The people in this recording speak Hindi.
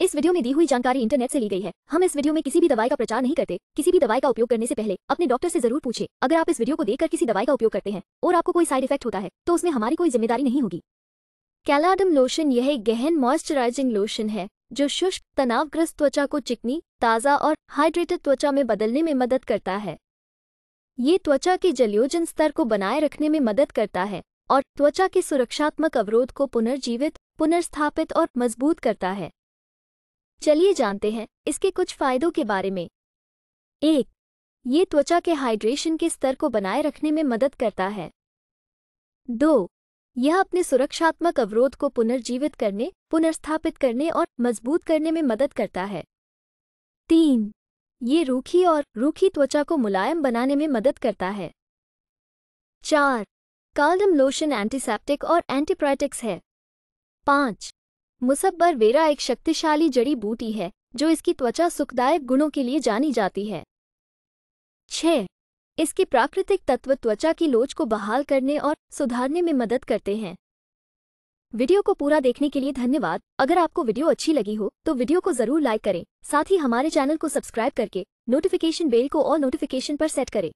इस वीडियो में दी हुई जानकारी इंटरनेट से ली गई है हम इस वीडियो में किसी भी दवाई का प्रचार नहीं करते किसी भी दवाई का उपयोग करने से पहले अपने डॉक्टर से जरूर पूछे अगर आप इस वीडियो को देखकर किसी दवाई का उपयोग करते हैं और आपको कोई साइड इफेक्ट होता है तो उसमें हमारी कोई जिम्मेदारी नहीं होगी कैलाडम लोशन यह एक गहन मॉइस्चराइजिंग लोशन है जो शुष्क तनावग्रस्त त्वचा को चिकनी ताज़ा और हाइड्रेटेड त्वचा में बदलने में मदद करता है ये त्वचा के जलयोजन स्तर को बनाए रखने में मदद करता है और त्वचा के सुरक्षात्मक अवरोध को पुनर्जीवित पुनर्स्थापित और मजबूत करता है चलिए जानते हैं इसके कुछ फायदों के बारे में एक ये त्वचा के हाइड्रेशन के स्तर को बनाए रखने में मदद करता है दो यह अपने सुरक्षात्मक अवरोध को पुनर्जीवित करने पुनर्स्थापित करने और मजबूत करने में मदद करता है तीन ये रूखी और रूखी त्वचा को मुलायम बनाने में मदद करता है चार काल्डम लोशन एंटीसेप्टिक और एंटीप्राइटिक्स है पाँच मुसब्बर वेरा एक शक्तिशाली जड़ी बूटी है जो इसकी त्वचा सुखदायक गुणों के लिए जानी जाती है छ इसके प्राकृतिक तत्व त्वचा की लोच को बहाल करने और सुधारने में मदद करते हैं वीडियो को पूरा देखने के लिए धन्यवाद अगर आपको वीडियो अच्छी लगी हो तो वीडियो को जरूर लाइक करें साथ ही हमारे चैनल को सब्सक्राइब करके नोटिफिकेशन बेल को और नोटिफिकेशन पर सेट करें